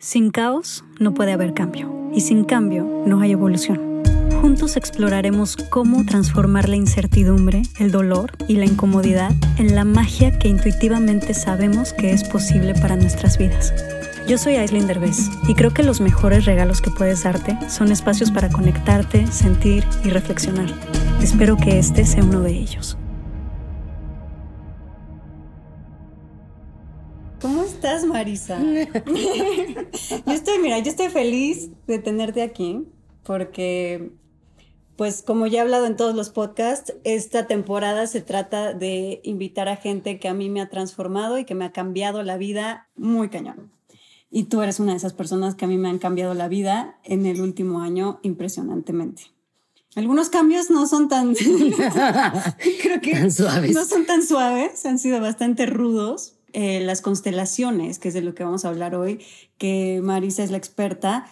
Sin caos no puede haber cambio y sin cambio no hay evolución. Juntos exploraremos cómo transformar la incertidumbre, el dolor y la incomodidad en la magia que intuitivamente sabemos que es posible para nuestras vidas. Yo soy Aislinn Derbez y creo que los mejores regalos que puedes darte son espacios para conectarte, sentir y reflexionar. Espero que este sea uno de ellos. Marisa? yo estoy, mira, yo estoy feliz de tenerte aquí porque, pues como ya he hablado en todos los podcasts, esta temporada se trata de invitar a gente que a mí me ha transformado y que me ha cambiado la vida muy cañón. Y tú eres una de esas personas que a mí me han cambiado la vida en el último año impresionantemente. Algunos cambios no son tan, creo que no son tan suaves, han sido bastante rudos, eh, las constelaciones, que es de lo que vamos a hablar hoy, que Marisa es la experta,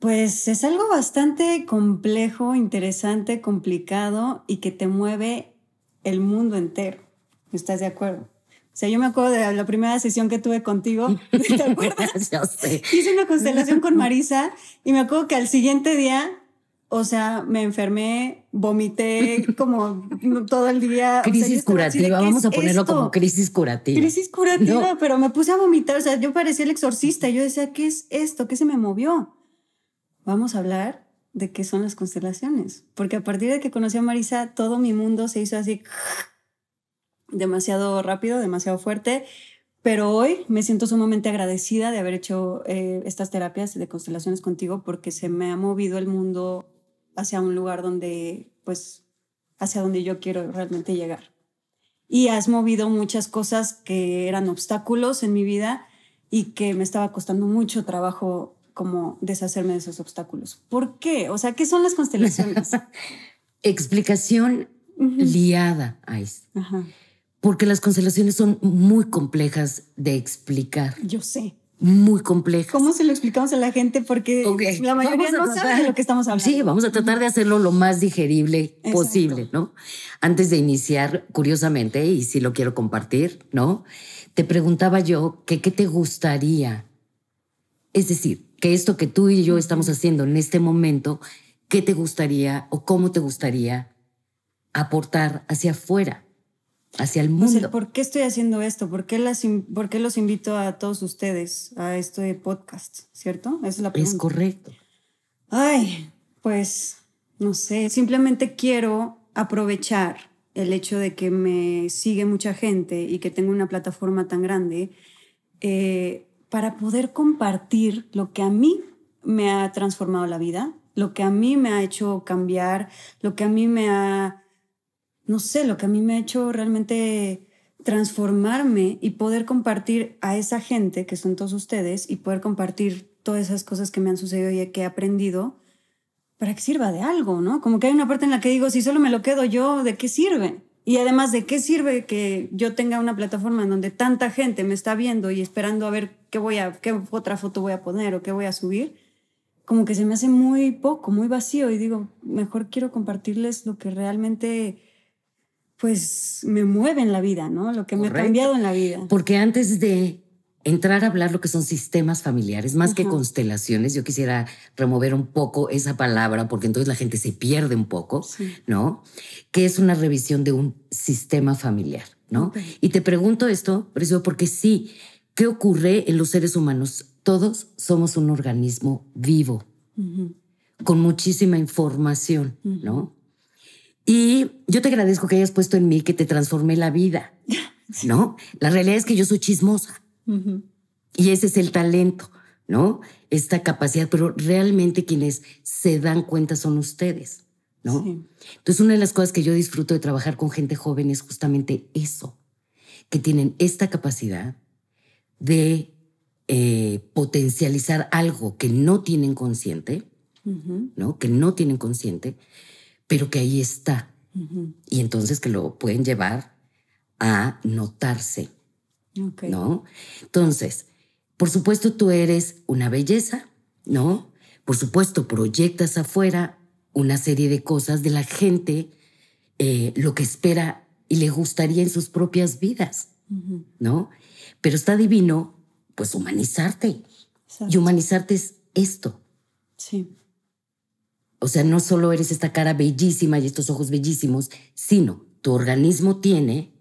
pues es algo bastante complejo, interesante, complicado y que te mueve el mundo entero. ¿Estás de acuerdo? O sea, yo me acuerdo de la primera sesión que tuve contigo, ¿te acuerdas? Hice una constelación con Marisa y me acuerdo que al siguiente día o sea, me enfermé, vomité como todo el día. Crisis curativa, vamos a ponerlo como crisis curativa. Crisis curativa, pero me puse a vomitar, o sea, yo parecía el exorcista, yo decía, ¿qué es esto? ¿Qué se me movió? Vamos a hablar de qué son las constelaciones, porque a partir de que conocí a Marisa, todo mi mundo se hizo así demasiado rápido, demasiado fuerte, pero hoy me siento sumamente agradecida de haber hecho eh, estas terapias de constelaciones contigo porque se me ha movido el mundo hacia un lugar donde, pues, hacia donde yo quiero realmente llegar. Y has movido muchas cosas que eran obstáculos en mi vida y que me estaba costando mucho trabajo como deshacerme de esos obstáculos. ¿Por qué? O sea, ¿qué son las constelaciones? Explicación liada, a Porque las constelaciones son muy complejas de explicar. Yo sé muy complejo. ¿Cómo se lo explicamos a la gente? Porque la mayoría no sabe de lo que estamos hablando. Sí, vamos a tratar de hacerlo lo más digerible posible, ¿no? Antes de iniciar, curiosamente, y si lo quiero compartir, ¿no? Te preguntaba yo que qué te gustaría. Es decir, que esto que tú y yo estamos haciendo en este momento, ¿qué te gustaría o cómo te gustaría aportar hacia afuera? hacia el mundo. O ¿Por qué estoy haciendo esto? ¿Por qué, los invito a todos ustedes a este podcast? ¿Cierto? Esa es la pregunta. Es correcto. Ay, pues no sé. Simplemente quiero aprovechar el hecho de que me sigue mucha gente y que tengo una plataforma tan grande eh, para poder compartir lo que a mí me ha transformado la vida, lo que a mí me ha hecho cambiar, lo que a mí me ha no sé, lo que a mí me ha hecho realmente transformarme y poder compartir a esa gente que son todos ustedes y poder compartir todas esas cosas que me han sucedido y que he aprendido para que sirva de algo, ¿no? Como que hay una parte en la que digo, si solo me lo quedo yo, ¿de qué sirve? Y además, ¿de qué sirve que yo tenga una plataforma en donde tanta gente me está viendo y esperando a ver qué voy a qué otra foto voy a poner o qué voy a subir? Como que se me hace muy poco, muy vacío y digo, mejor quiero compartirles lo que realmente pues me mueve en la vida, ¿no? Lo que me ha cambiado en la vida. Porque antes de entrar a hablar lo que son sistemas familiares, más que constelaciones, yo quisiera remover un poco esa palabra porque entonces la gente se pierde un poco, ¿no? Que es una revisión de un sistema familiar, ¿no? Y te pregunto esto, Precio, porque sí, ¿qué ocurre en los seres humanos? Todos somos un organismo vivo, con muchísima información, ¿no? Y yo te agradezco que hayas puesto en mí que te transformé la vida. ¿No? La realidad es que yo soy chismosa. Y ese es el talento, ¿no? Esta capacidad, pero realmente quienes se dan cuenta son ustedes, ¿no? Entonces, una de las cosas que yo disfruto de trabajar con gente joven es justamente eso, que tienen esta capacidad de eh, potencializar algo que no tienen consciente, ¿no? Que no tienen consciente pero que ahí está. Y entonces que lo pueden llevar a notarse. ¿No? Entonces, por supuesto tú eres una belleza, ¿no? Por supuesto proyectas afuera una serie de cosas de la gente, eh, lo que espera y le gustaría en sus propias vidas, ¿no? Pero está divino, pues, humanizarte. Y humanizarte es esto. Sí. O sea, no solo eres esta cara bellísima y estos ojos bellísimos, sino tu organismo tiene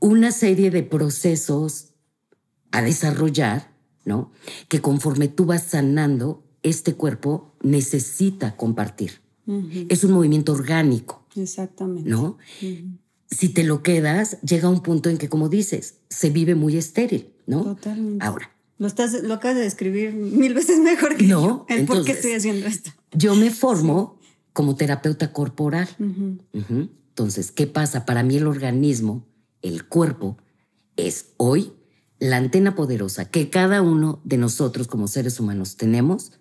una serie de procesos a desarrollar, ¿no? Que conforme tú vas sanando, este cuerpo necesita compartir. Es un movimiento orgánico. Exactamente. ¿No? Si te lo quedas, llega un punto en que, como dices, se vive muy estéril, ¿no? Totalmente. Ahora, lo, estás, lo acabas de describir mil veces mejor que yo, el por qué estoy haciendo esto. Yo me formo como terapeuta corporal. Entonces, ¿qué pasa? Para mí el organismo, el cuerpo, es hoy la antena poderosa que cada uno de nosotros como seres humanos tenemos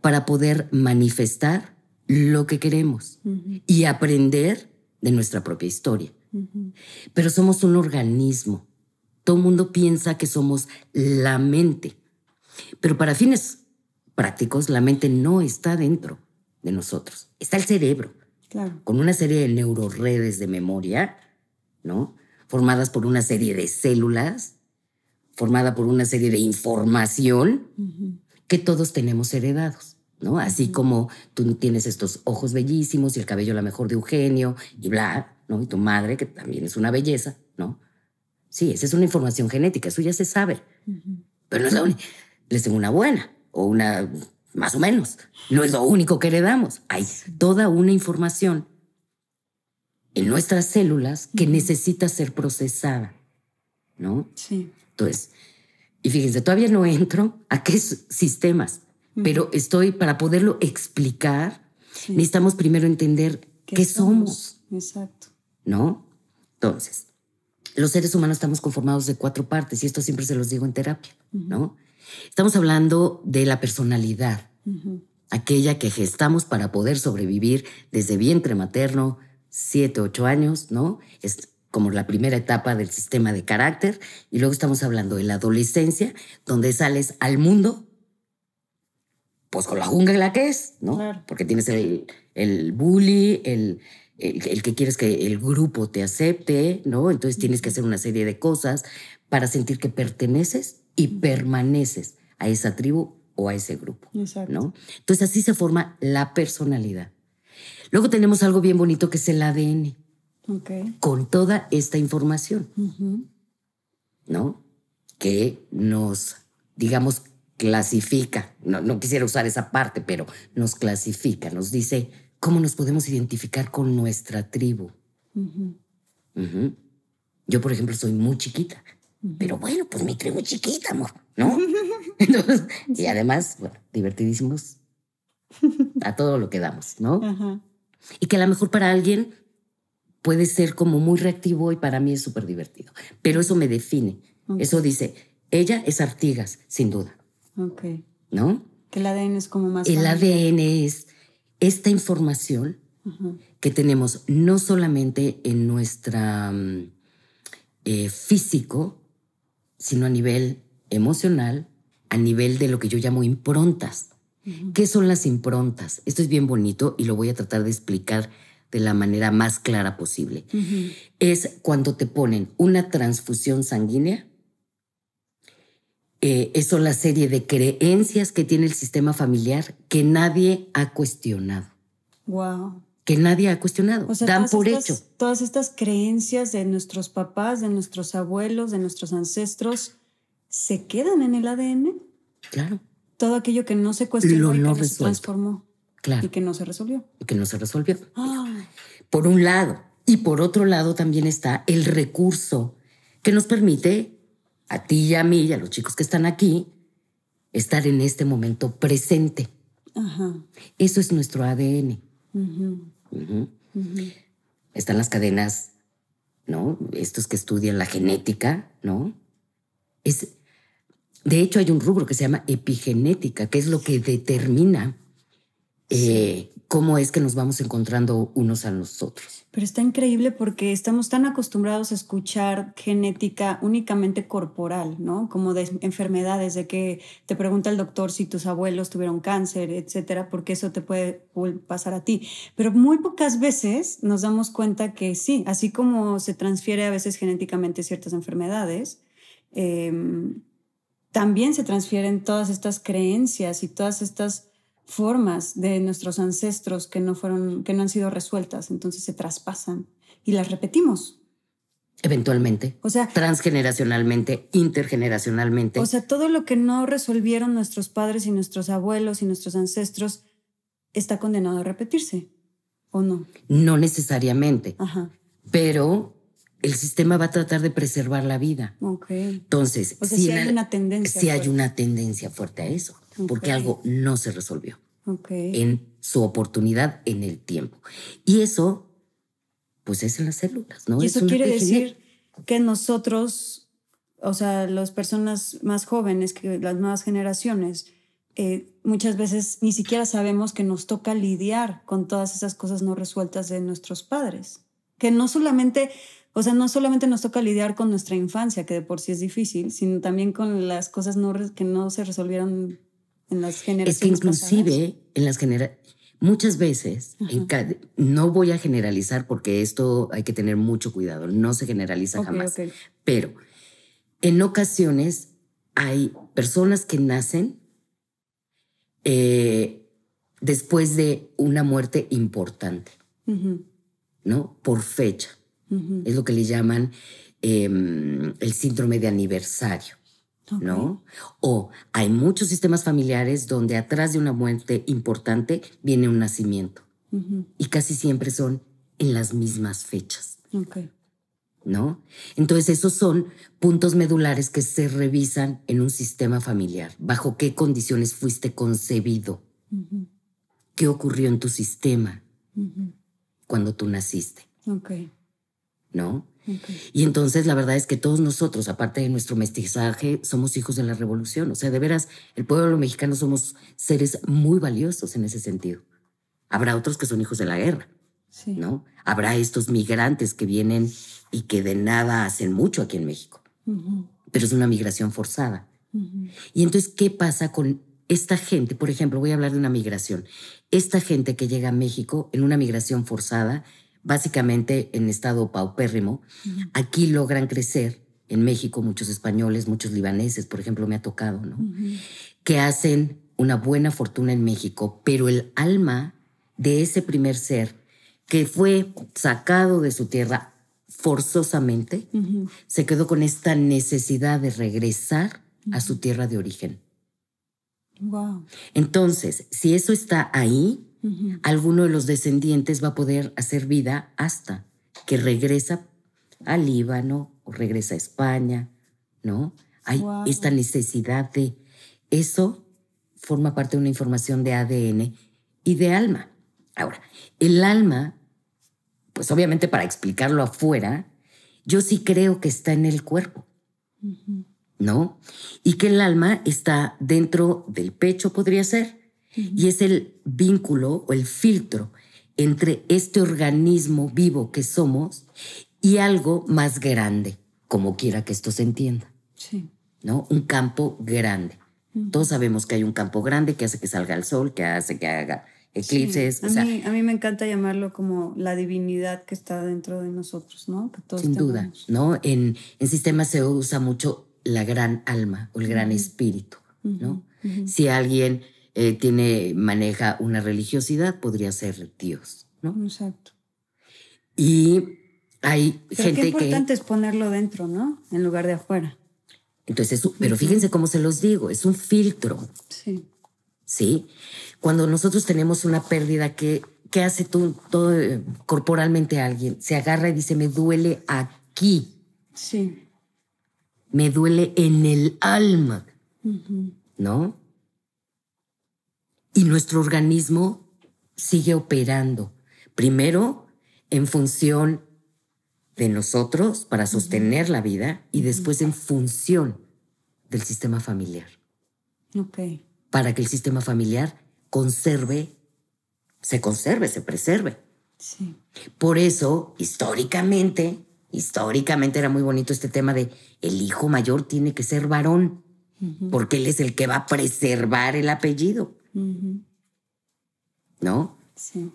para poder manifestar lo que queremos y aprender de nuestra propia historia. Pero somos un organismo todo el mundo piensa que somos la mente, pero para fines prácticos la mente no está dentro de nosotros, está el cerebro, con una serie de neuroredes de memoria, ¿no? Formadas por una serie de células, formada por una serie de información que todos tenemos heredados. ¿no? Así como tú tienes estos ojos bellísimos y el cabello la mejor de Eugenio y bla, ¿no? Y tu madre, que también es una belleza, ¿no? Sí, esa es una información genética, eso ya se sabe. Pero no es la única. Les tengo una buena o una más o menos. No es lo único que le damos. Hay toda una información en nuestras células que necesita ser procesada, ¿no? Sí. Entonces, y fíjense, todavía no entro a qué sistemas, pero estoy para poderlo explicar. Necesitamos primero entender qué, somos. Exacto. ¿No? Entonces, los seres humanos estamos conformados de cuatro partes y esto siempre se los digo en terapia, ¿no? Estamos hablando de la personalidad, aquella que gestamos para poder sobrevivir desde vientre materno, siete, ocho años, ¿no? Es como la primera etapa del sistema de carácter y luego estamos hablando de la adolescencia, donde sales al mundo, pues con la jungla que es, ¿no? Porque tienes el, el bully, el, el, que quieres que el grupo te acepte, ¿no? Entonces tienes que hacer una serie de cosas para sentir que perteneces y permaneces a esa tribu o a ese grupo, ¿no? Entonces así se forma la personalidad. Luego tenemos algo bien bonito que es el ADN. Con toda esta información, ¿no? Que nos, digamos, clasifica. No, no quisiera usar esa parte, pero nos clasifica, nos dice cómo nos podemos identificar con nuestra tribu. Yo, por ejemplo, soy muy chiquita, pero bueno, pues mi tribu es chiquita, amor, ¿no? Y además, bueno, divertidísimos a todo lo que damos, ¿no? Y que a lo mejor para alguien puede ser como muy reactivo y para mí es súper divertido. Pero eso me define. Eso dice, ella es Artigas, sin duda. Ok. ¿No? Que el ADN es como más... El ADN es esta información que tenemos no solamente en nuestro mm, eh, físico, sino a nivel emocional, a nivel de lo que yo llamo improntas. ¿Qué son las improntas? Esto es bien bonito y lo voy a tratar de explicar de la manera más clara posible. Es cuando te ponen una transfusión sanguínea eh, es la serie de creencias que tiene el sistema familiar que nadie ha cuestionado. Wow. Que nadie ha cuestionado. O Dan por hecho. Todas estas creencias de nuestros papás, de nuestros abuelos, de nuestros ancestros, se quedan en el ADN. Claro. Todo aquello que no se cuestionó y no que se transformó. Claro. Y que no se resolvió. Y que no se resolvió. Por un lado. Y por otro lado también está el recurso que nos permite a ti y a mí y a los chicos que están aquí, estar en este momento presente. Eso es nuestro ADN. Están las cadenas, ¿no? Estos que estudian la genética, ¿no? Es, de hecho, hay un rubro que se llama epigenética, que es lo que determina eh, cómo es que nos vamos encontrando unos a nosotros. Pero está increíble porque estamos tan acostumbrados a escuchar genética únicamente corporal, ¿no? Como de enfermedades, de que te pregunta el doctor si tus abuelos tuvieron cáncer, etcétera, porque eso te puede pasar a ti. Pero muy pocas veces nos damos cuenta que sí, así como se transfiere a veces genéticamente ciertas enfermedades, em, también se transfieren todas estas creencias y todas estas formas de nuestros ancestros que no fueron, que no han sido resueltas, entonces se traspasan y las repetimos. Eventualmente. O sea, transgeneracionalmente, intergeneracionalmente. O sea, todo lo que no resolvieron nuestros padres y nuestros abuelos y nuestros ancestros está condenado a repetirse, ¿o no? No necesariamente. Pero el sistema va a tratar de preservar la vida. Entonces, si, hay una, tendencia. Si hay una tendencia fuerte a eso porque algo no se resolvió en su oportunidad en el tiempo. Y eso, pues es en las células, ¿no? eso quiere decir que nosotros, o sea, las personas más jóvenes, que las nuevas generaciones, eh, muchas veces ni siquiera sabemos que nos toca lidiar con todas esas cosas no resueltas de nuestros padres. Que no solamente, o sea, no solamente nos toca lidiar con nuestra infancia, que de por sí es difícil, sino también con las cosas no, que no se resolvieron las Es que inclusive en las generaciones. Muchas veces, no voy a generalizar porque esto hay que tener mucho cuidado, no se generaliza jamás, pero en ocasiones hay personas que nacen eh, después de una muerte importante, ¿no? Por fecha. Es lo que le llaman em, el síndrome de aniversario. ¿no? O hay muchos sistemas familiares donde atrás de una muerte importante viene un nacimiento. Y casi siempre son en las mismas fechas. ¿No? Entonces esos son puntos medulares que se revisan en un sistema familiar. ¿Bajo qué condiciones fuiste concebido? ¿Qué ocurrió en tu sistema cuando tú naciste? ¿No? Y entonces la verdad es que todos nosotros, aparte de nuestro mestizaje, somos hijos de la revolución. O sea, de veras, el pueblo mexicano somos seres muy valiosos en ese sentido. Habrá otros que son hijos de la guerra, ¿no? Habrá estos migrantes que vienen y que de nada hacen mucho aquí en México, pero es una migración forzada. Y entonces, ¿qué pasa con esta gente? Por ejemplo, voy a hablar de una migración. Esta gente que llega a México en una migración forzada básicamente en estado paupérrimo. Aquí logran crecer, en México muchos españoles, muchos libaneses, por ejemplo, me ha tocado, ¿no? Que hacen una buena fortuna en México, pero el alma de ese primer ser que fue sacado de su tierra forzosamente, se quedó con esta necesidad de regresar a su tierra de origen. Entonces, si eso está ahí, Alguno de los descendientes va a poder hacer vida hasta que regresa al Líbano o regresa a España, ¿no? Hay esta necesidad de... Eso forma parte de una información de ADN y de alma. Ahora, el alma, pues obviamente para explicarlo afuera, yo sí creo que está en el cuerpo, ¿no? Y que el alma está dentro del pecho, podría ser, y es el vínculo o el filtro entre este organismo vivo que somos y algo más grande, como quiera que esto se entienda. Sí. ¿No? Un campo grande. Todos sabemos que hay un campo grande que hace que salga el sol, que hace que haga eclipses. A, mí, me encanta llamarlo como la divinidad que está dentro de nosotros, ¿no? sin duda, ¿no? En, en sistemas se usa mucho la gran alma o el gran espíritu, ¿no? Si alguien eh, tiene, maneja una religiosidad, podría ser Dios, ¿no? Exacto. Y hay gente que... Lo importante es ponerlo dentro, ¿no? En lugar de afuera. Entonces, pero fíjense cómo se los digo, es un filtro. Sí. Sí. Cuando nosotros tenemos una pérdida ¿Qué hace tú, todo, eh, corporalmente alguien? Se agarra y dice, me duele aquí. Sí. Me duele en el alma. ¿No? Y nuestro organismo sigue operando, primero en función de nosotros para sostener la vida y después en función del sistema familiar. Ok. Para que el sistema familiar conserve, se conserve, se preserve. Sí. Por eso, históricamente, históricamente era muy bonito este tema de el hijo mayor tiene que ser varón, porque él es el que va a preservar el apellido. ¿No? Sí.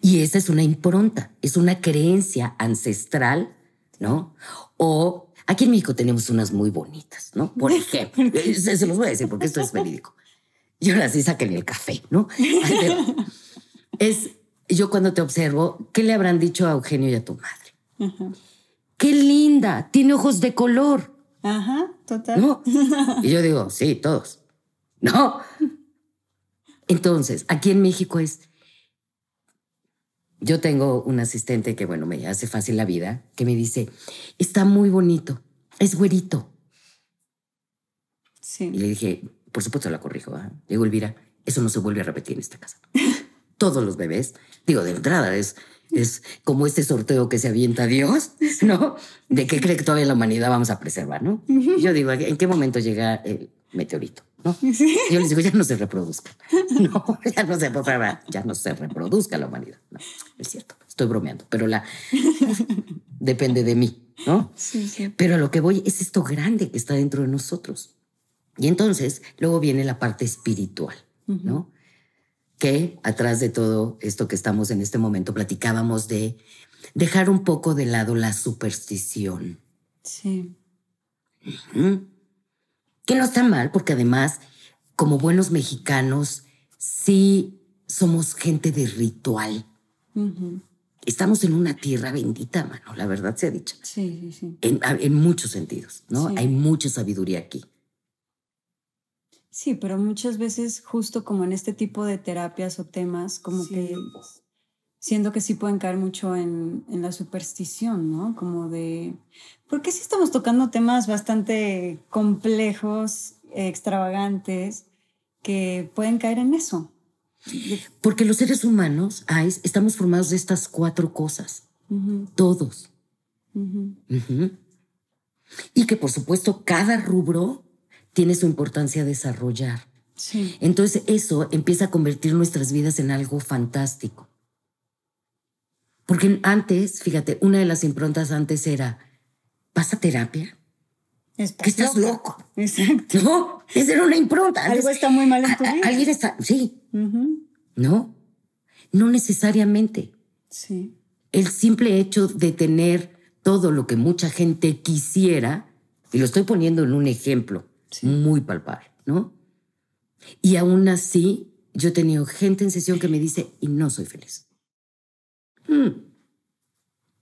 Y esa es una impronta, es una creencia ancestral, ¿no? O aquí en México tenemos unas muy bonitas, ¿no? Por ejemplo, se, los voy a decir porque esto es verídico. Yo las hice en el café, ¿no? es, yo cuando te observo, ¿qué le habrán dicho a Eugenio y a tu madre? ¡Qué linda! Tiene ojos de color. Ajá, total. Y yo digo, sí, todos. No, entonces, aquí en México es, yo tengo un asistente que, bueno, me hace fácil la vida, que me dice, está muy bonito, es güerito. Sí. Y le dije, por supuesto la corrijo, ¿ah?". digo, Elvira, eso no se vuelve a repetir en esta casa. Todos los bebés, digo, de entrada es, es como este sorteo que se avienta a Dios, ¿no? De qué cree que todavía la humanidad vamos a preservar, ¿no? Yo digo, ¿en qué momento llega el meteorito? Yo les digo, ya no se reproduzca. No, ya no se, ya no se reproduzca la humanidad. No, es cierto, estoy bromeando, pero la depende de mí, ¿no? Pero a lo que voy es esto grande que está dentro de nosotros. Y entonces luego viene la parte espiritual, ¿no? Que atrás de todo esto que estamos en este momento platicábamos de dejar un poco de lado la superstición. Sí que no está mal porque además, como buenos mexicanos, sí somos gente de ritual. Estamos en una tierra bendita, mano, la verdad se ha dicho. Sí, sí, sí. En, muchos sentidos, ¿no? Hay mucha sabiduría aquí. Sí, pero muchas veces, justo como en este tipo de terapias o temas, como que Siendo que sí pueden caer mucho en, la superstición, ¿no? Como de, porque si estamos tocando temas bastante complejos, extravagantes, que pueden caer en eso. Porque los seres humanos, Ais, estamos formados de estas cuatro cosas, todos. Y que por supuesto cada rubro tiene su importancia a desarrollar. Entonces eso empieza a convertir nuestras vidas en algo fantástico. Porque antes, fíjate, una de las improntas antes era, ¿vas a terapia? Estás estás loco. Exacto. No, esa era una impronta. Algo está muy mal en tu vida. Alguien está, sí. No, no necesariamente. Sí. El simple hecho de tener todo lo que mucha gente quisiera, y lo estoy poniendo en un ejemplo muy palpable, ¿no? Y aún así, yo he tenido gente en sesión que me dice, y no soy feliz. Hmm".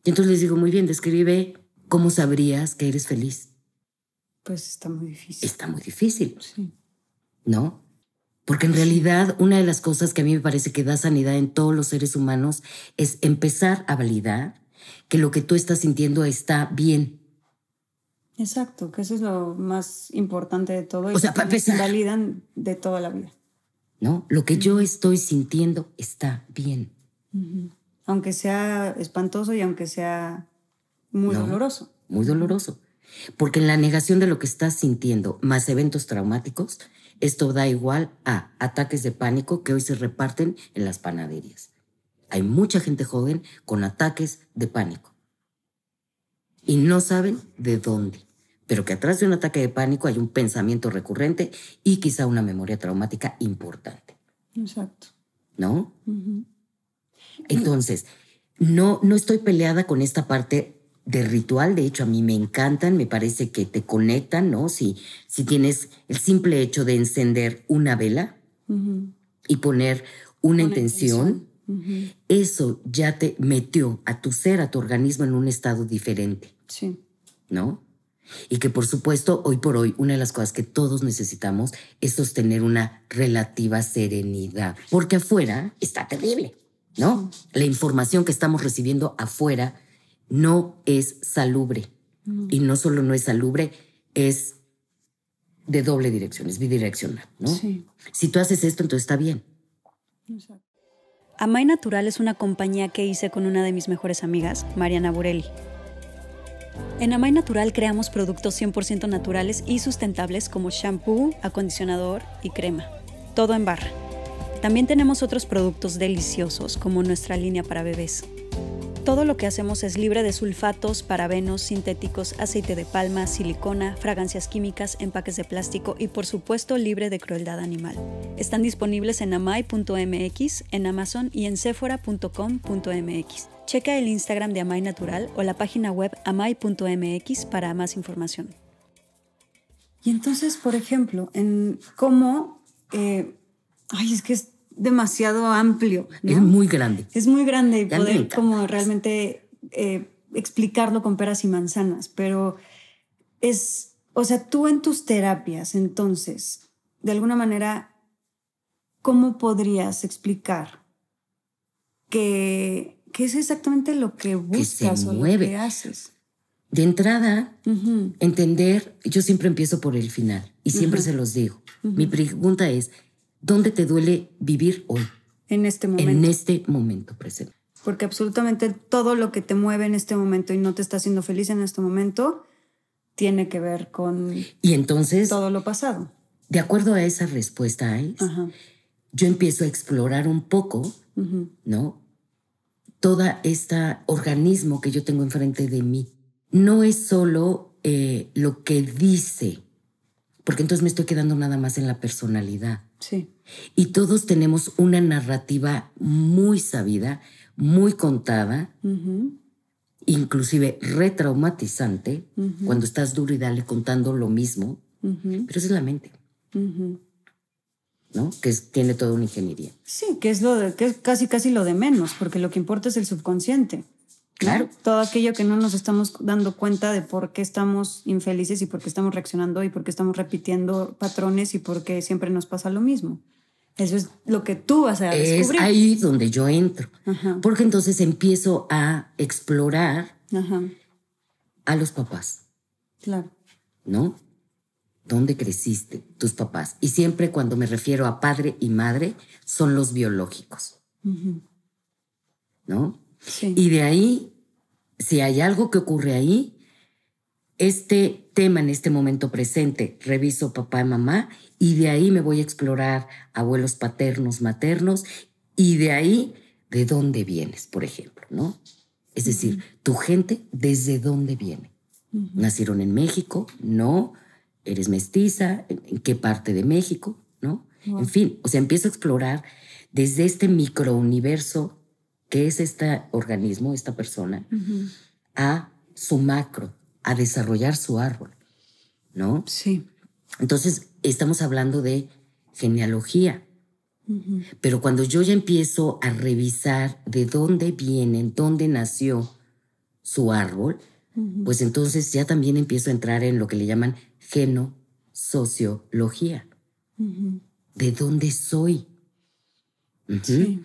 Y entonces les digo, muy bien, describe cómo sabrías que eres feliz. Pues está muy difícil. Está muy difícil. Sí. ¿No? Porque en realidad una de las cosas que a mí me parece que da sanidad en todos los seres humanos es empezar a validar que lo que tú estás sintiendo está bien. Exacto, que eso es lo más importante de todo. o sea, para empezar. Validan de toda la vida. No, lo que yo estoy sintiendo está bien aunque sea espantoso y aunque sea muy doloroso. Muy doloroso. Porque en la negación de lo que estás sintiendo, más eventos traumáticos, esto da igual a ataques de pánico que hoy se reparten en las panaderías. Hay mucha gente joven con ataques de pánico. Y no saben de dónde. Pero que atrás de un ataque de pánico hay un pensamiento recurrente y quizá una memoria traumática importante. Exacto. ¿No? Entonces, no, no estoy peleada con esta parte de ritual, de hecho a mí me encantan, me parece que te conectan, ¿no? Si, si tienes el simple hecho de encender una vela y poner una, intención, eso ya te metió a tu ser, a tu organismo en un estado diferente. Sí. ¿No? Y que por supuesto, hoy por hoy, una de las cosas que todos necesitamos es sostener una relativa serenidad, porque afuera está terrible. ¿no? La información que estamos recibiendo afuera no es salubre. Y no solo no es salubre, es de doble dirección, es bidireccional, ¿no? Si tú haces esto, entonces está bien. Amay Natural es una compañía que hice con una de mis mejores amigas, Mariana Burelli. En Amay Natural creamos productos 100% naturales y sustentables como shampoo, acondicionador y crema. Todo en barra. También tenemos otros productos deliciosos como nuestra línea para bebés. Todo lo que hacemos es libre de sulfatos, parabenos, sintéticos, aceite de palma, silicona, fragancias químicas, empaques de plástico y por supuesto libre de crueldad animal. Están disponibles en amai.mx, en Amazon y en sephora.com.mx. Checa el Instagram de Amai Natural o la página web amai.mx para más información. Y entonces, por ejemplo, en cómo... Eh, ay, es que demasiado amplio. Es muy grande. Es muy grande y poder como realmente eh, explicarlo con peras y manzanas, pero es, o sea, tú en tus terapias, entonces, de alguna manera, ¿cómo podrías explicar que, es exactamente lo que buscas o lo que haces? De entrada, entender, yo siempre empiezo por el final y siempre se los digo. Mi pregunta es, ¿Dónde te duele vivir hoy? En este momento. En este momento presente. Porque absolutamente todo lo que te mueve en este momento y no te está haciendo feliz en este momento tiene que ver con y entonces todo lo pasado. De acuerdo a esa respuesta, Ais, yo empiezo a explorar un poco, ¿no? Todo este organismo que yo tengo enfrente de mí. No es solo eh, lo que dice, porque entonces me estoy quedando nada más en la personalidad. Sí. Y todos tenemos una narrativa muy sabida, muy contada, inclusive retraumatizante, cuando estás duro y dale contando lo mismo, pero es la mente. ¿no? Que tiene toda una ingeniería. Sí, que es lo que casi casi lo de menos, porque lo que importa es el subconsciente. Claro. Todo aquello que no nos estamos dando cuenta de por qué estamos infelices y por qué estamos reaccionando y por qué estamos repitiendo patrones y por qué siempre nos pasa lo mismo. Eso es lo que tú vas a descubrir. Es ahí donde yo entro. Porque entonces empiezo a explorar a los papás. Claro. ¿No? ¿Dónde creciste? Tus papás. Y siempre cuando me refiero a padre y madre, son los biológicos. ¿No? Sí. Y de ahí, si hay algo que ocurre ahí, este tema en este momento presente, reviso papá y mamá, y de ahí me voy a explorar abuelos paternos, maternos, y de ahí de dónde vienes, por ejemplo, ¿no? Es decir, tu gente, ¿desde dónde viene? ¿Nacieron en México? ¿No? ¿Eres mestiza? ¿En qué parte de México? ¿No? En fin, o sea, empiezo a explorar desde este microuniverso que es este organismo, esta persona, a su macro, a desarrollar su árbol, ¿no? Sí. Entonces, estamos hablando de genealogía. Pero cuando yo ya empiezo a revisar de dónde viene, dónde nació su árbol, pues entonces ya también empiezo a entrar en lo que le llaman genosociología. ¿De dónde soy? Sí.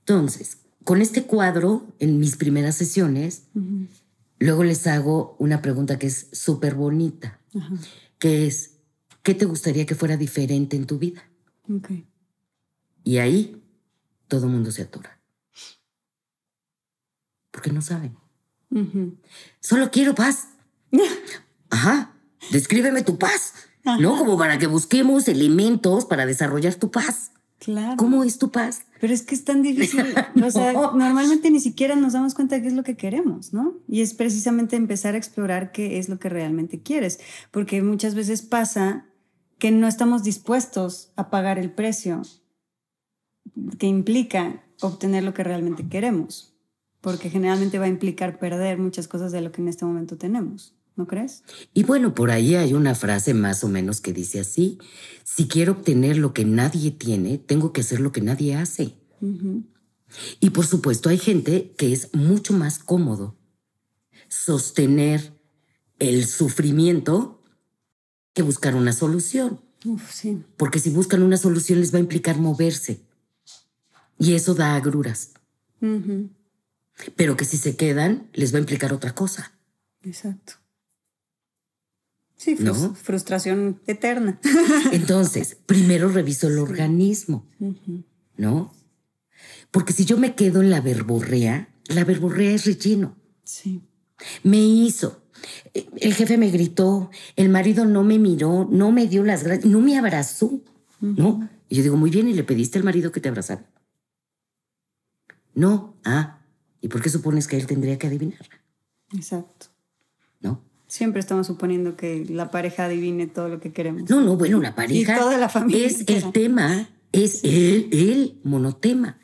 Entonces, con este cuadro, en mis primeras sesiones, Luego les hago una pregunta que es súper bonita, que es, ¿qué te gustaría que fuera diferente en tu vida? Y ahí todo el mundo se atura. Porque no saben. Solo quiero paz. Ajá. Descríbeme tu paz. ¿No? Como para que busquemos elementos para desarrollar tu paz. ¿Cómo es tu paz? Pero es que es tan difícil. O sea, normalmente ni siquiera nos damos cuenta de qué es lo que queremos, ¿no? Y es precisamente empezar a explorar qué es lo que realmente quieres. Porque muchas veces pasa que no estamos dispuestos a pagar el precio que implica obtener lo que realmente queremos. Porque generalmente va a implicar perder muchas cosas de lo que en este momento tenemos. ¿no crees? Y bueno, por ahí hay una frase más o menos que dice así, si quiero obtener lo que nadie tiene, tengo que hacer lo que nadie hace. Y por supuesto hay gente que es mucho más cómodo sostener el sufrimiento que buscar una solución. Porque si buscan una solución les va a implicar moverse. Y eso da agruras. Pero que si se quedan les va a implicar otra cosa. Exacto. Sí, frustración eterna. Entonces, primero reviso el organismo, ¿no? Porque si yo me quedo en la verborrea, la verborrea es relleno. Sí. Me hizo. Eh, el jefe me gritó, el marido no me miró, no me dio las gracias, no me abrazó, ¿no? Y yo digo, muy bien, ¿y le pediste al marido que te abrazara? No, ah, ¿y por qué supones que él tendría que adivinar? Exacto. ¿No? Siempre estamos suponiendo que la pareja adivine todo lo que queremos. No, no, bueno, una pareja. toda la familia. Es el tema, es el, monotema.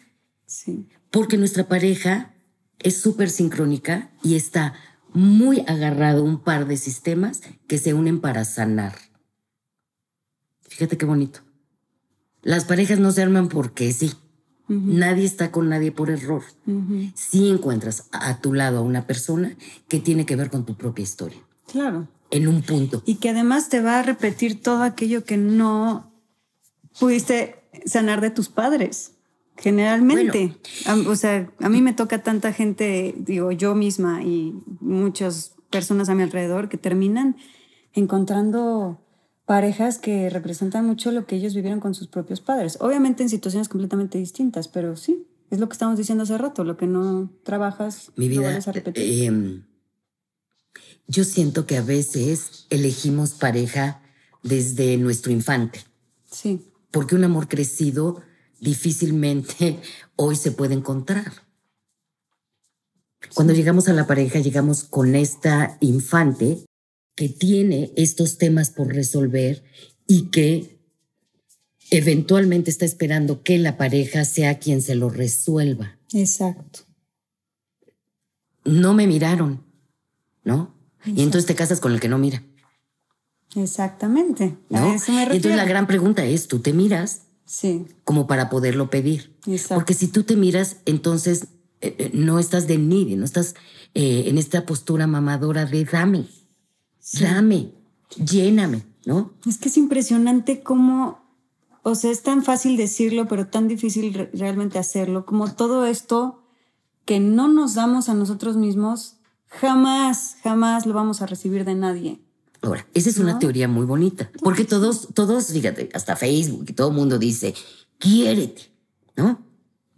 Sí. Porque nuestra pareja es súper sincrónica y está muy agarrado a un par de sistemas que se unen para sanar. Fíjate qué bonito. Las parejas no se arman porque sí. Nadie está con nadie por error. Si sí encuentras a tu lado a una persona que tiene que ver con tu propia historia. Claro. En un punto. Y que además te va a repetir todo aquello que no pudiste sanar de tus padres. Generalmente, o sea, a mí me toca tanta gente, digo, yo misma y muchas personas a mi alrededor que terminan encontrando parejas que representan mucho lo que ellos vivieron con sus propios padres. Obviamente en situaciones completamente distintas, pero sí, es lo que estamos diciendo hace rato, lo que no trabajas, Mi a repetir. Eh, em, yo siento que a veces elegimos pareja desde nuestro infante. Sí. Porque un amor crecido difícilmente hoy se puede encontrar. Cuando llegamos a la pareja, llegamos con esta infante que tiene estos temas por resolver y que eventualmente está esperando que la pareja sea quien se lo resuelva. Exacto. No me miraron, ¿no? Y entonces te casas con el que no mira. Exactamente. entonces la gran pregunta es, ¿tú te miras? Sí. Como para poderlo pedir. Porque si tú te miras, entonces eh, eh, no estás de niña, no estás eh, en esta postura mamadora de dame, dame, lléname, ¿no? Es que es impresionante cómo, o sea, es tan fácil decirlo, pero tan difícil realmente hacerlo, como todo esto que no nos damos a nosotros mismos jamás, jamás lo vamos a recibir de nadie. Ahora, esa es una teoría muy bonita, porque todos, todos, fíjate, hasta Facebook y todo el mundo dice, quiérete, ¿no?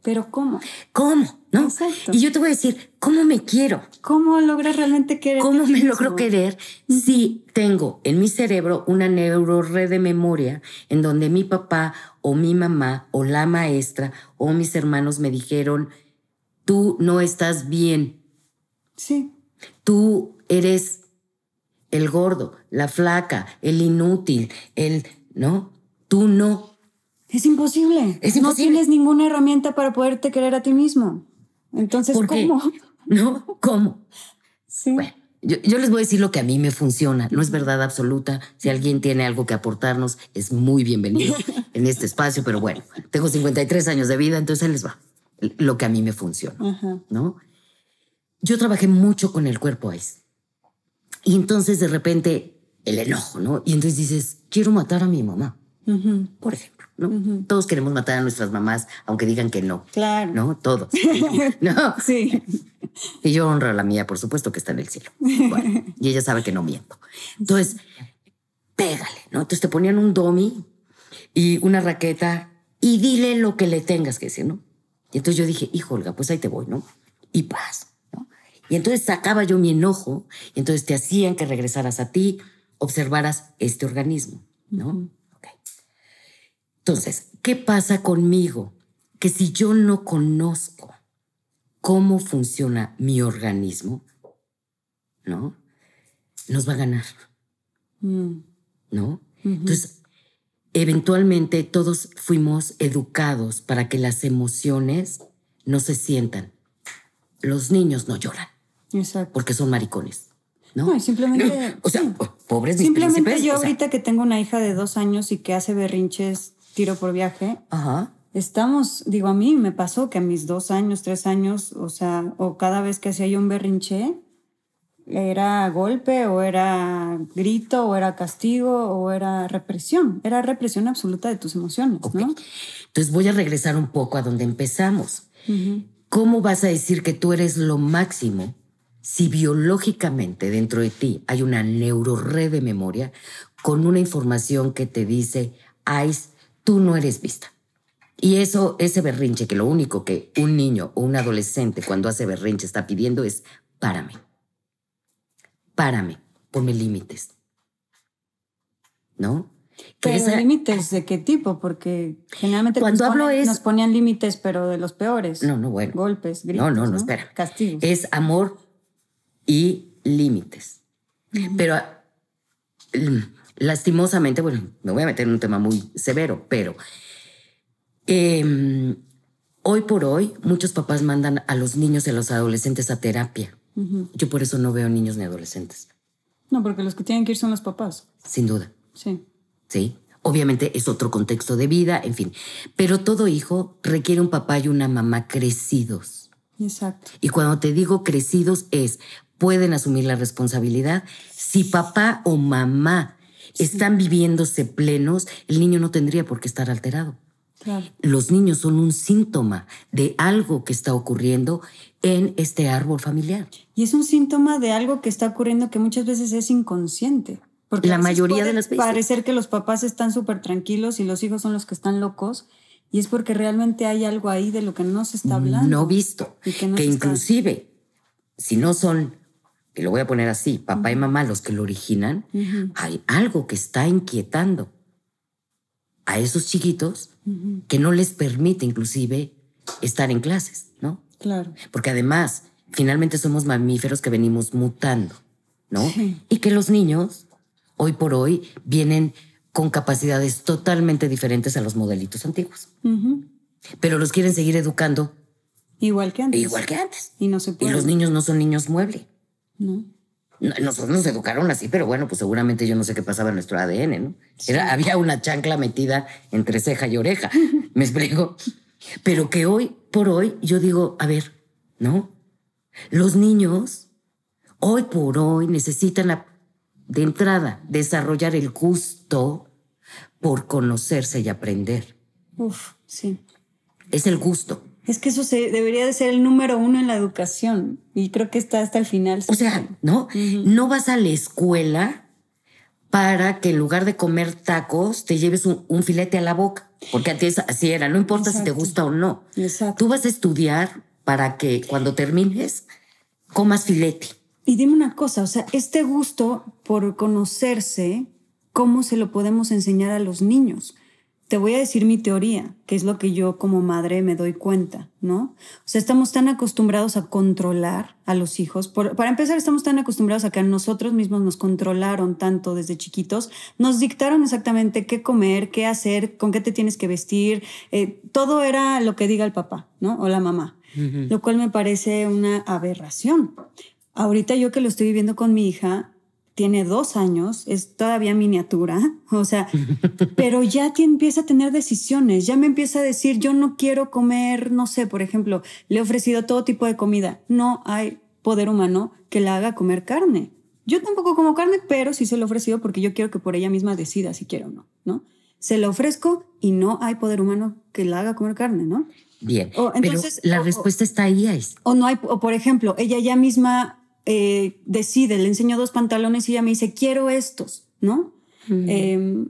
Pero ¿cómo? ¿Cómo? ¿No? Exacto. Y yo te voy a decir, ¿cómo me quiero? ¿Cómo logras realmente querer? ¿Cómo me logro querer si tengo en mi cerebro una neurored de memoria en donde mi papá o mi mamá o la maestra o mis hermanos me dijeron, tú no estás bien? Sí. Tú eres el gordo, la flaca, el inútil, el... No, tú no. Es imposible. Es imposible. No tienes ninguna herramienta para poderte querer a ti mismo. Entonces, ¿cómo? ¿No? ¿Cómo? Sí. Bueno, yo, les voy a decir lo que a mí me funciona. No es verdad absoluta. Si alguien tiene algo que aportarnos, es muy bienvenido en este espacio. Pero bueno, tengo 53 años de vida, entonces les va. Lo que a mí me funciona, ¿no? yo trabajé mucho con el cuerpo ahí. Y entonces de repente el enojo, ¿no? Y entonces dices, quiero matar a mi mamá, por ejemplo. ¿no? Todos queremos matar a nuestras mamás, aunque digan que no. Claro. ¿No? Todos. ¿No? sí. Y yo honro a la mía, por supuesto que está en el cielo. y ella sabe que no miento. Entonces, pégale, ¿no? Entonces te ponían un domi y una raqueta y dile lo que le tengas que decir, ¿no? Y entonces yo dije, hijo, Olga, pues ahí te voy, ¿no? Y paz. Y entonces sacaba yo mi enojo y entonces te hacían que regresaras a ti, observaras este organismo, ¿no? Entonces, ¿qué pasa conmigo? Que si yo no conozco cómo funciona mi organismo, ¿no? Nos va a ganar, mm. ¿no? Entonces, eventualmente todos fuimos educados para que las emociones no se sientan. Los niños no lloran. Porque son maricones. No, no simplemente. o sea, pobres mis Simplemente yo ahorita que tengo una hija de dos años y que hace berrinches tiro por viaje. Estamos, digo, a mí me pasó que a mis dos años, tres años, o sea, o cada vez que hacía yo un berrinche, era golpe o era grito o era castigo o era represión. Era represión absoluta de tus emociones, ¿no? Entonces voy a regresar un poco a donde empezamos. ¿Cómo vas a decir que tú eres lo máximo si biológicamente dentro de ti hay una neurorred de memoria con una información que te dice, Ice, tú no eres vista. Y eso, ese berrinche, que lo único que un niño o un adolescente cuando hace berrinche está pidiendo es, párame, párame, ponme límites. ¿No? Pero límites de qué tipo, porque generalmente cuando nos hablo nos ponían límites, pero de los peores. No, no, bueno. Golpes, gritos. No, no, no, espera. Castigos. Es amor y límites. Pero mm, lastimosamente, bueno, me voy a meter en un tema muy severo, pero em, hoy por hoy muchos papás mandan a los niños y a los adolescentes a terapia. Yo por eso no veo niños ni adolescentes. No, porque los que tienen que ir son los papás. Sin duda. Sí. Sí. Obviamente es otro contexto de vida, en fin. Pero todo hijo requiere un papá y una mamá crecidos. Exacto. Y cuando te digo crecidos es pueden asumir la responsabilidad. Si papá o mamá están viviéndose plenos, el niño no tendría por qué estar alterado. Los niños son un síntoma de algo que está ocurriendo en este árbol familiar. Y es un síntoma de algo que está ocurriendo que muchas veces es inconsciente. Porque la mayoría de las veces. Parecer que los papás están súper tranquilos y los hijos son los que están locos. Y es porque realmente hay algo ahí de lo que no se está hablando. No visto. que, inclusive, si no son lo voy a poner así, papá y mamá, los que lo originan, hay algo que está inquietando a esos chiquitos que no les permite inclusive estar en clases, ¿no? Claro. Porque además, finalmente somos mamíferos que venimos mutando, ¿no? Y que los niños, hoy por hoy, vienen con capacidades totalmente diferentes a los modelitos antiguos. Pero los quieren seguir educando. Igual que antes. Igual que antes. Y no se Y los niños no son niños mueble. ¿no? Nosotros nos educaron así, pero bueno, pues seguramente yo no sé qué pasaba en nuestro ADN, ¿no? había una chancla metida entre ceja y oreja, ¿me explico? Pero que hoy, por hoy, yo digo, a ver, ¿no? Los niños, hoy por hoy, necesitan de entrada desarrollar el gusto por conocerse y aprender. Uf, sí. Es el gusto. Es que eso se, debería de ser el número uno en la educación y creo que está hasta el final. O sea, ¿no? No vas a la escuela para que en lugar de comer tacos te lleves un, filete a la boca, porque antes así era, no importa si te gusta o no. Exacto. Tú vas a estudiar para que cuando termines comas filete. Y dime una cosa, o sea, este gusto por conocerse, ¿cómo se lo podemos enseñar a los niños? te voy a decir mi teoría, que es lo que yo como madre me doy cuenta, ¿no? O sea, estamos tan acostumbrados a controlar a los hijos. para empezar, estamos tan acostumbrados a que a nosotros mismos nos controlaron tanto desde chiquitos, nos dictaron exactamente qué comer, qué hacer, con qué te tienes que vestir. Eh, todo era lo que diga el papá, ¿no? O la mamá, lo cual me parece una aberración. Ahorita yo que lo estoy viviendo con mi hija, tiene dos años, es todavía miniatura, o sea, pero ya empieza a tener decisiones, ya me empieza a decir, yo no quiero comer, no sé, por ejemplo, le he ofrecido todo tipo de comida, no hay poder humano que la haga comer carne. Yo tampoco como carne, pero sí se lo he ofrecido porque yo quiero que por ella misma decida si quiero o no, ¿no? Se lo ofrezco y no hay poder humano que la haga comer carne, ¿no? Bien. entonces, la respuesta está ahí, es. O no hay, o por ejemplo, ella ya misma eh, decide, le enseño dos pantalones y ella me dice, quiero estos, ¿no? Em,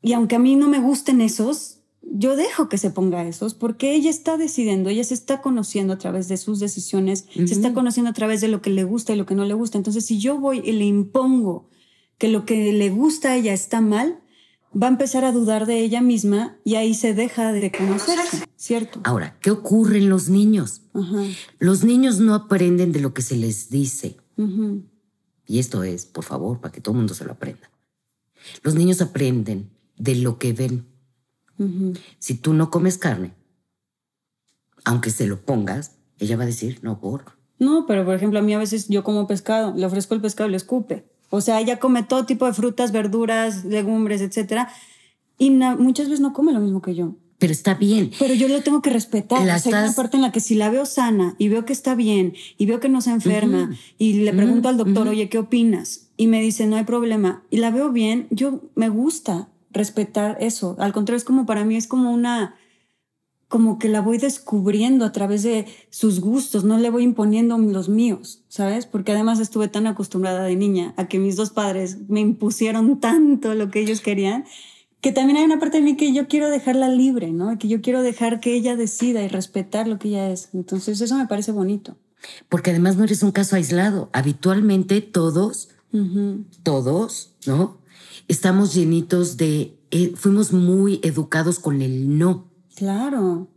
y aunque a mí no me gusten esos, yo dejo que se ponga esos porque ella está decidiendo, ella se está conociendo a través de sus decisiones, se está conociendo a través de lo que le gusta y lo que no le gusta. Entonces, si yo voy y le impongo que lo que le gusta a ella está mal, va a empezar a dudar de ella misma y ahí se deja de conocerse, ¿cierto? Ahora, ¿qué ocurre en los niños? Los niños no aprenden de lo que se les dice. Y esto es, por favor, para que todo el mundo se lo aprenda. Los niños aprenden de lo que ven. Si tú no comes carne, aunque se lo pongas, ella va a decir, no, por. No, pero por ejemplo, a mí a veces yo como pescado, le ofrezco el pescado y le escupe. O sea, ella come todo tipo de frutas, verduras, legumbres, etc. Y muchas veces no come lo mismo que yo. Pero está bien. Pero yo lo tengo que respetar. La o sea, Hay una parte en la que si la veo sana y veo que está bien y veo que no se enferma y le pregunto al doctor, oye, ¿qué opinas? Y me dice, no hay problema. Y la veo bien, yo me gusta respetar eso. Al contrario, es como para mí es como una como que la voy descubriendo a través de sus gustos, no le voy imponiendo los míos, ¿sabes? Porque además estuve tan acostumbrada de niña a que mis dos padres me impusieron tanto lo que ellos querían, que también hay una parte de mí que yo quiero dejarla libre, ¿no? Que yo quiero dejar que ella decida y respetar lo que ella es. Entonces eso me parece bonito. Porque además no eres un caso aislado. Habitualmente todos, todos, ¿no? Estamos llenitos de... Eh, fuimos muy educados con el no Claro.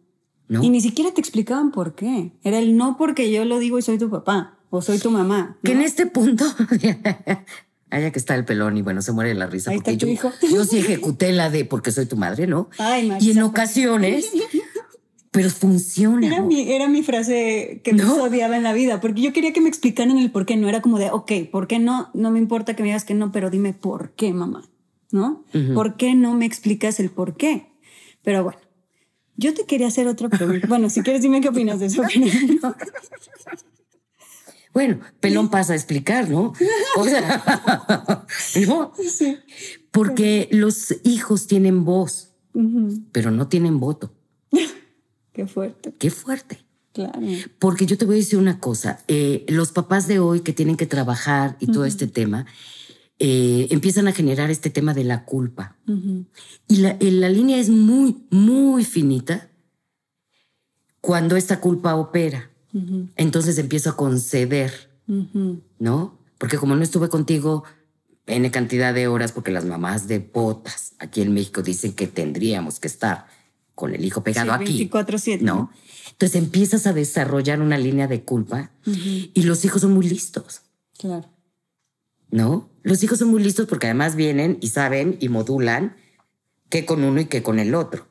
Y ni siquiera te explicaban por qué. Era el no porque yo lo digo y soy tu papá o soy tu mamá. Que en este punto, allá que está el pelón y bueno, se muere la risa porque yo, yo sí ejecuté la de porque soy tu madre, ¿no? y en ocasiones pero funciona. Era mi, frase que no odiaba en la vida, porque yo quería que me explicaran el por qué, no era como de, ok, ¿por qué no? No me importa que me digas que no, pero dime por qué, mamá, ¿no? ¿Por qué no me explicas el por qué? Pero bueno, yo te quería hacer otra pregunta. Bueno, si quieres, dime qué opinas de eso. Bueno, pelón pasa a explicar, ¿no? O sea, Porque los hijos tienen voz, pero no tienen voto. Qué fuerte. Qué fuerte. Claro. Porque yo te voy a decir una cosa, eh, los papás de hoy que tienen que trabajar y todo este tema, eh, empiezan a generar este tema de la culpa. Y la, la línea es muy, muy finita cuando esta culpa opera. Entonces empiezo a conceder, ¿no? Porque como no estuve contigo en cantidad de horas, porque las mamás de botas aquí en México dicen que tendríamos que estar con el hijo pegado aquí. 24-7. ¿No? Entonces empiezas a desarrollar una línea de culpa y los hijos son muy listos. Claro. ¿no? Los hijos son muy listos porque además vienen y saben y modulan qué con uno y qué con el otro.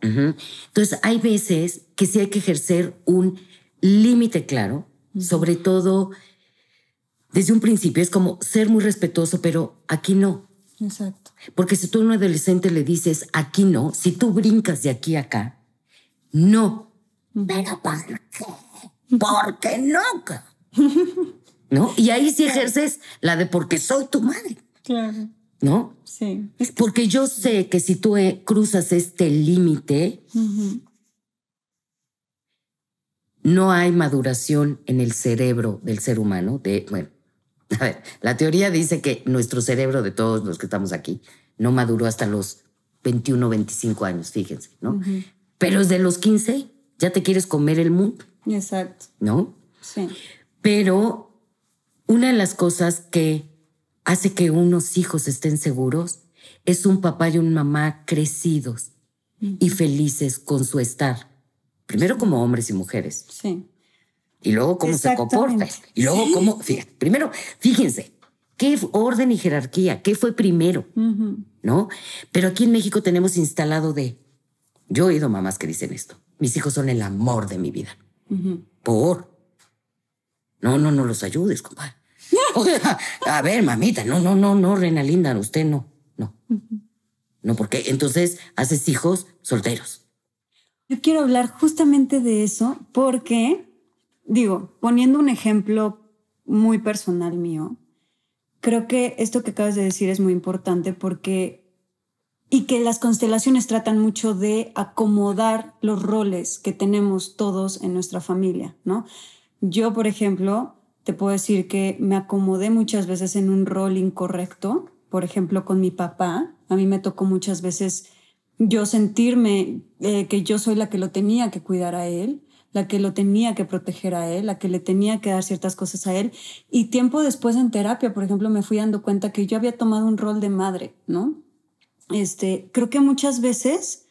Entonces, hay veces que sí hay que ejercer un límite claro, sobre todo desde un principio. Es como ser muy respetuoso, pero aquí no. Exacto. Porque si tú a un adolescente le dices aquí no, si tú brincas de aquí a acá, no. Pero ¿por qué? Porque no. ¿no? Y ahí sí ejerces la de porque soy tu madre. Claro. ¿No? Sí. Porque yo sé que si tú eh, cruzas este límite, no hay maduración en el cerebro del ser humano. De, bueno, a ver, la teoría dice que nuestro cerebro de todos los que estamos aquí no maduró hasta los 21, 25 años, fíjense, ¿no? Pero es de los 15, ya te quieres comer el mundo. Exacto. ¿No? Sí. Pero una de las cosas que hace que unos hijos estén seguros es un papá y un mamá crecidos y felices con su estar. Primero como hombres y mujeres. Sí. Y luego cómo se comportan. Y luego cómo... primero, fíjense, qué orden y jerarquía, qué fue primero, ¿no? Pero aquí en México tenemos instalado de... Yo he oído mamás que dicen esto. Mis hijos son el amor de mi vida. Por... No, no, no los ayudes, compadre a ver, mamita, no, no, no, no, reina linda, usted no, no. No, porque entonces haces hijos solteros. Yo quiero hablar justamente de eso porque, digo, poniendo un ejemplo muy personal mío, creo que esto que acabas de decir es muy importante porque y que las constelaciones tratan mucho de acomodar los roles que tenemos todos en nuestra familia, ¿no? Yo, por ejemplo, te puedo decir que me acomodé muchas veces en un rol incorrecto, por ejemplo, con mi papá. A mí me tocó muchas veces yo sentirme eh, que yo soy la que lo tenía que cuidar a él, la que lo tenía que proteger a él, la que le tenía que dar ciertas cosas a él. Y tiempo después en terapia, por ejemplo, me fui dando cuenta que yo había tomado un rol de madre, ¿no? Este, creo que muchas veces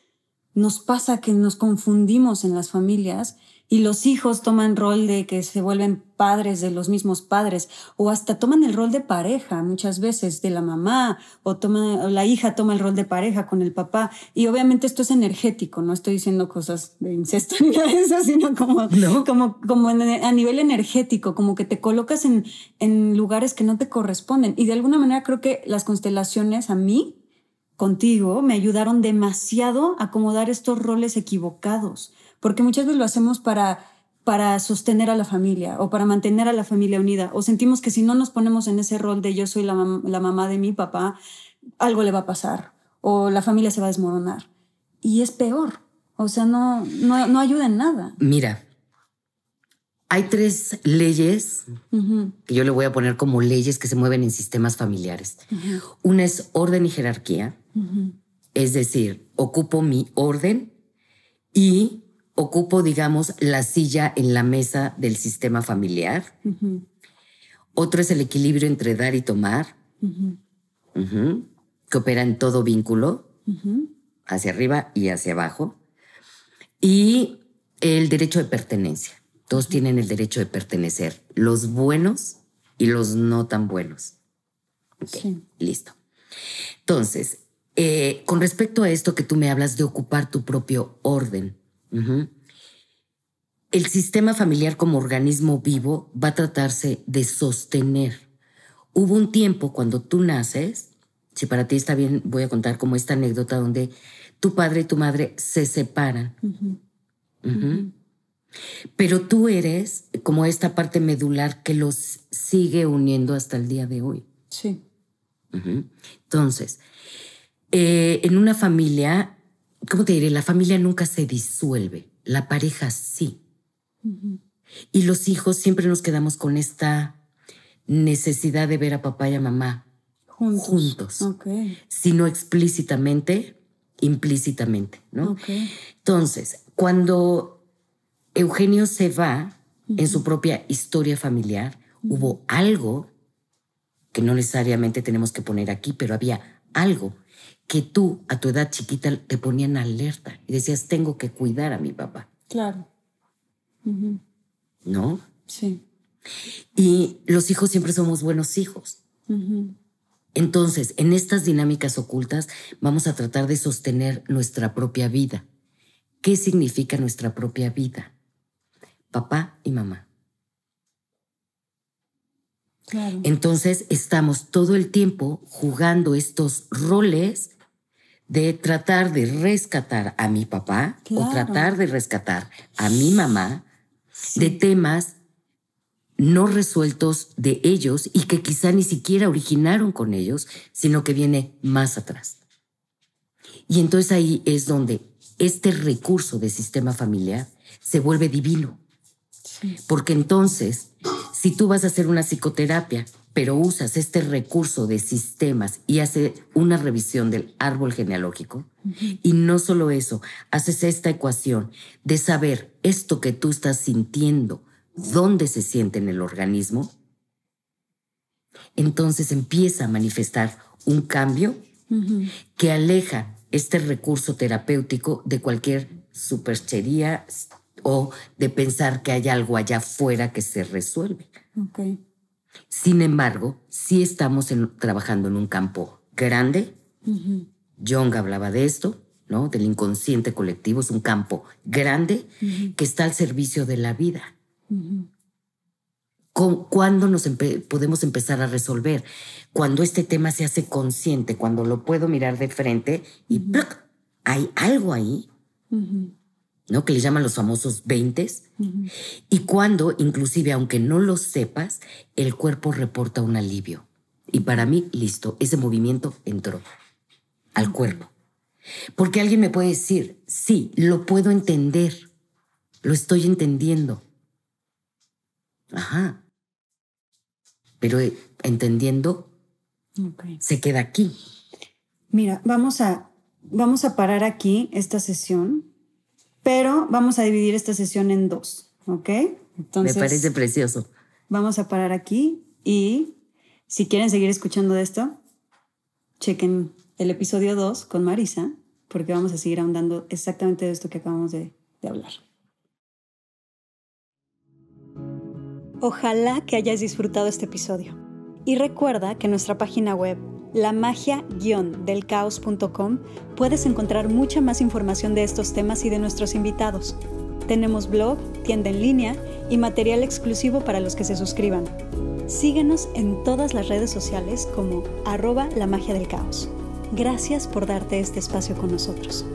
nos pasa que nos confundimos en las familias y los hijos toman rol de que se vuelven padres de los mismos padres o hasta toman el rol de pareja muchas veces de la mamá o toma la hija toma el rol de pareja con el papá y obviamente esto es energético no estoy diciendo cosas de incesto ni de sino como como como a nivel energético como que te colocas en en lugares que no te corresponden y de alguna manera creo que las constelaciones a mí contigo me ayudaron demasiado a acomodar estos roles equivocados porque muchas veces lo hacemos para para sostener a la familia o para mantener a la familia unida o sentimos que si no nos ponemos en ese rol de yo soy la, mamá de mi papá, algo le va a pasar o la familia se va a desmoronar. Y es peor, o sea, no, no, ayuda en nada. Mira, hay tres leyes que yo le voy a poner como leyes que se mueven en sistemas familiares. Una es orden y jerarquía, es decir, ocupo mi orden y ocupo, digamos, la silla en la mesa del sistema familiar. Otro es el equilibrio entre dar y tomar, que opera en todo vínculo, hacia arriba y hacia abajo. Y el derecho de pertenencia. Todos tienen el derecho de pertenecer, los buenos y los no tan buenos. Ok, Listo. Entonces, eh, con respecto a esto que tú me hablas de ocupar tu propio orden, el sistema familiar como organismo vivo va a tratarse de sostener. Hubo un tiempo cuando tú naces, si para ti está bien, voy a contar como esta anécdota donde tu padre y tu madre se separan. Pero tú eres como esta parte medular que los sigue uniendo hasta el día de hoy. Sí. Entonces, eh, en una familia ¿cómo te diré? La familia nunca se disuelve, la pareja sí. Y los hijos siempre nos quedamos con esta necesidad de ver a papá y a mamá juntos. juntos Si no explícitamente, implícitamente, ¿no? Entonces, cuando Eugenio se va en su propia historia familiar, hubo algo que no necesariamente tenemos que poner aquí, pero había algo que tú a tu edad chiquita te ponían alerta y decías, tengo que cuidar a mi papá. Claro. ¿No? Sí. Y los hijos siempre somos buenos hijos. Entonces, en estas dinámicas ocultas vamos a tratar de sostener nuestra propia vida. ¿Qué significa nuestra propia vida? Papá y mamá. Entonces, estamos todo el tiempo jugando estos roles de tratar de rescatar a mi papá o tratar de rescatar a mi mamá de temas no resueltos de ellos y que quizá ni siquiera originaron con ellos, sino que viene más atrás. Y entonces ahí es donde este recurso de sistema familiar se vuelve divino. Porque entonces, si tú vas a hacer una psicoterapia pero usas este recurso de sistemas y hace una revisión del árbol genealógico. Y no solo eso, haces esta ecuación de saber esto que tú estás sintiendo, dónde se siente en el organismo. Entonces empieza a manifestar un cambio que aleja este recurso terapéutico de cualquier superchería o de pensar que hay algo allá afuera que se resuelve. Okay. Sin embargo, si estamos trabajando en un campo grande. Jung hablaba de esto, ¿no? Del inconsciente colectivo. Es un campo grande que está al servicio de la vida. ¿Cuándo nos podemos empezar a resolver? Cuando este tema se hace consciente, cuando lo puedo mirar de frente y hay algo ahí ¿no? Que le llaman los famosos 20 y cuando, inclusive, aunque no lo sepas, el cuerpo reporta un alivio. Y para mí, listo, ese movimiento entró al cuerpo. Porque alguien me puede decir, sí, lo puedo entender, lo estoy entendiendo. Ajá. Pero eh, entendiendo, se queda aquí. Mira, vamos a, vamos a parar aquí esta sesión pero vamos a dividir esta sesión en dos, ¿ok? Me parece precioso. Vamos a parar aquí y si quieren seguir escuchando de esto, chequen el episodio 2 con Marisa, porque vamos a seguir ahondando exactamente de esto que acabamos de, hablar. Ojalá que hayas disfrutado este episodio. Y recuerda que nuestra página web la magia-delcaos.com puedes encontrar mucha más información de estos temas y de nuestros invitados. Tenemos blog, tienda en línea y material exclusivo para los que se suscriban. Síguenos en todas las redes sociales como arroba la magia del caos. Gracias por darte este espacio con nosotros.